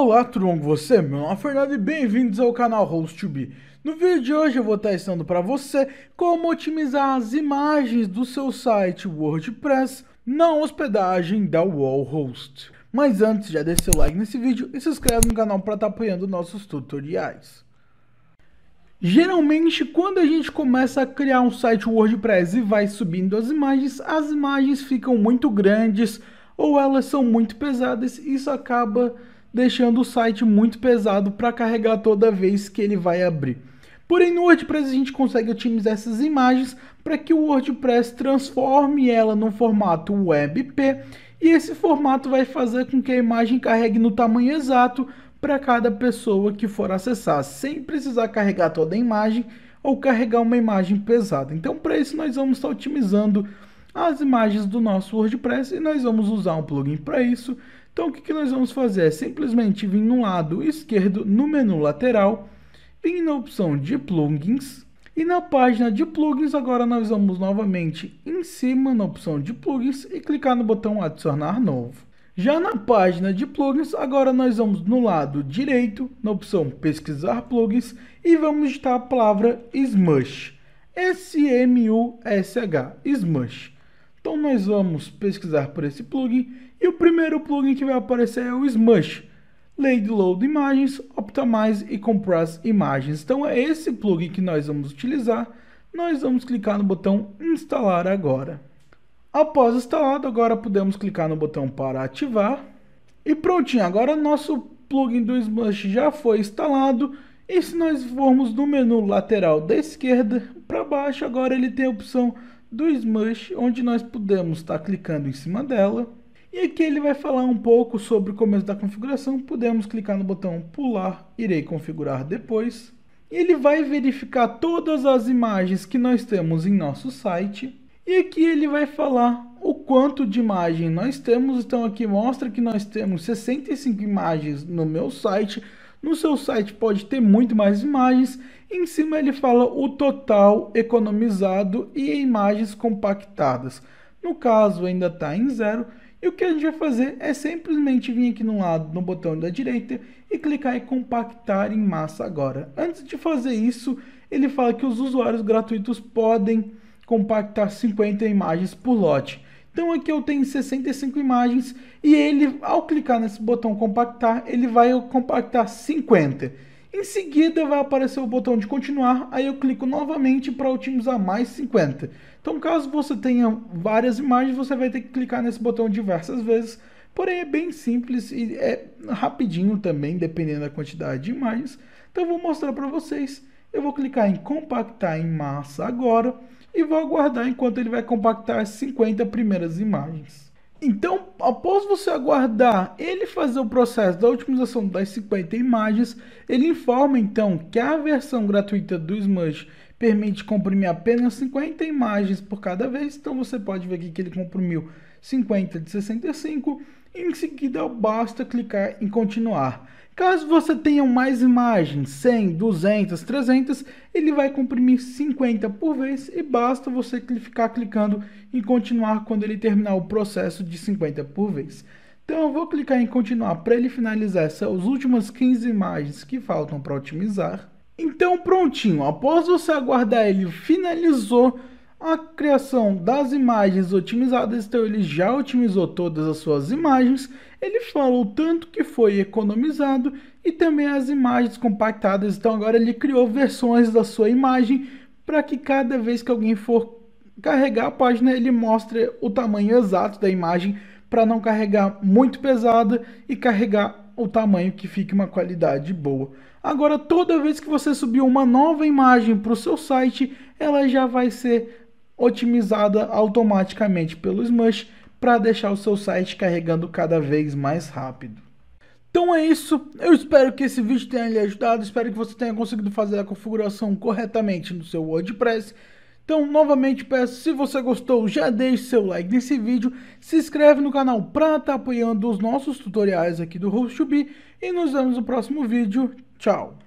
Olá, tudo bom com você? Meu nome é Fernando e bem-vindos ao canal Host2B. No vídeo de hoje eu vou estar ensinando para você como otimizar as imagens do seu site WordPress na hospedagem da Wallhost. Mas antes, já deixa seu like nesse vídeo e se inscreve no canal para estar tá apoiando nossos tutoriais. Geralmente, quando a gente começa a criar um site WordPress e vai subindo as imagens, as imagens ficam muito grandes ou elas são muito pesadas e isso acaba deixando o site muito pesado para carregar toda vez que ele vai abrir. Porém, no WordPress a gente consegue otimizar essas imagens para que o WordPress transforme ela no formato WebP e esse formato vai fazer com que a imagem carregue no tamanho exato para cada pessoa que for acessar, sem precisar carregar toda a imagem ou carregar uma imagem pesada. Então, para isso, nós vamos estar otimizando as imagens do nosso WordPress e nós vamos usar um plugin para isso, então o que, que nós vamos fazer? É simplesmente vir no lado esquerdo, no menu lateral, vir na opção de plugins, e na página de plugins, agora nós vamos novamente em cima na opção de plugins e clicar no botão adicionar novo. Já na página de plugins, agora nós vamos no lado direito, na opção pesquisar plugins e vamos digitar a palavra Smush. S-M-U-S-H, Smush. Então nós vamos pesquisar por esse plugin e o primeiro plugin que vai aparecer é o Smush. Lady Load Imagens, Optimize e Compress Imagens. Então é esse plugin que nós vamos utilizar. Nós vamos clicar no botão Instalar agora. Após instalado, agora podemos clicar no botão para ativar. E prontinho, agora nosso plugin do Smush já foi instalado. E se nós formos no menu lateral da esquerda para baixo, agora ele tem a opção do Smush, onde nós podemos estar tá clicando em cima dela. E aqui ele vai falar um pouco sobre o começo da configuração. Podemos clicar no botão pular, irei configurar depois. E ele vai verificar todas as imagens que nós temos em nosso site. E aqui ele vai falar o quanto de imagem nós temos. Então aqui mostra que nós temos 65 imagens no meu site. No seu site pode ter muito mais imagens. Em cima ele fala o total economizado e imagens compactadas. No caso ainda está em zero. E o que a gente vai fazer é simplesmente vir aqui no lado, no botão da direita e clicar em compactar em massa agora. Antes de fazer isso, ele fala que os usuários gratuitos podem compactar 50 imagens por lote. Então aqui eu tenho 65 imagens e ele, ao clicar nesse botão compactar, ele vai compactar 50. Em seguida vai aparecer o botão de continuar, aí eu clico novamente para otimizar mais 50. Então caso você tenha várias imagens, você vai ter que clicar nesse botão diversas vezes, porém é bem simples e é rapidinho também, dependendo da quantidade de imagens. Então eu vou mostrar para vocês, eu vou clicar em compactar em massa agora, e vou aguardar enquanto ele vai compactar as 50 primeiras imagens. Então, após você aguardar ele fazer o processo da otimização das 50 imagens, ele informa então que a versão gratuita do Smudge permite comprimir apenas 50 imagens por cada vez, então você pode ver aqui que ele comprimiu 50 de 65 e em seguida basta clicar em continuar. Caso você tenha mais imagens, 100, 200, 300, ele vai comprimir 50 por vez e basta você ficar clicando em continuar quando ele terminar o processo de 50 por vez. Então eu vou clicar em continuar para ele finalizar essas últimas 15 imagens que faltam para otimizar. Então prontinho, após você aguardar ele finalizou, a criação das imagens otimizadas, então ele já otimizou todas as suas imagens, ele falou tanto que foi economizado e também as imagens compactadas, então agora ele criou versões da sua imagem para que cada vez que alguém for carregar a página, ele mostre o tamanho exato da imagem para não carregar muito pesada e carregar o tamanho que fique uma qualidade boa. Agora, toda vez que você subir uma nova imagem para o seu site, ela já vai ser otimizada automaticamente pelo Smush para deixar o seu site carregando cada vez mais rápido. Então é isso, eu espero que esse vídeo tenha lhe ajudado, espero que você tenha conseguido fazer a configuração corretamente no seu WordPress. Então, novamente peço, se você gostou, já deixe seu like nesse vídeo, se inscreve no canal para estar tá apoiando os nossos tutoriais aqui do Host2B e nos vemos no próximo vídeo. Tchau!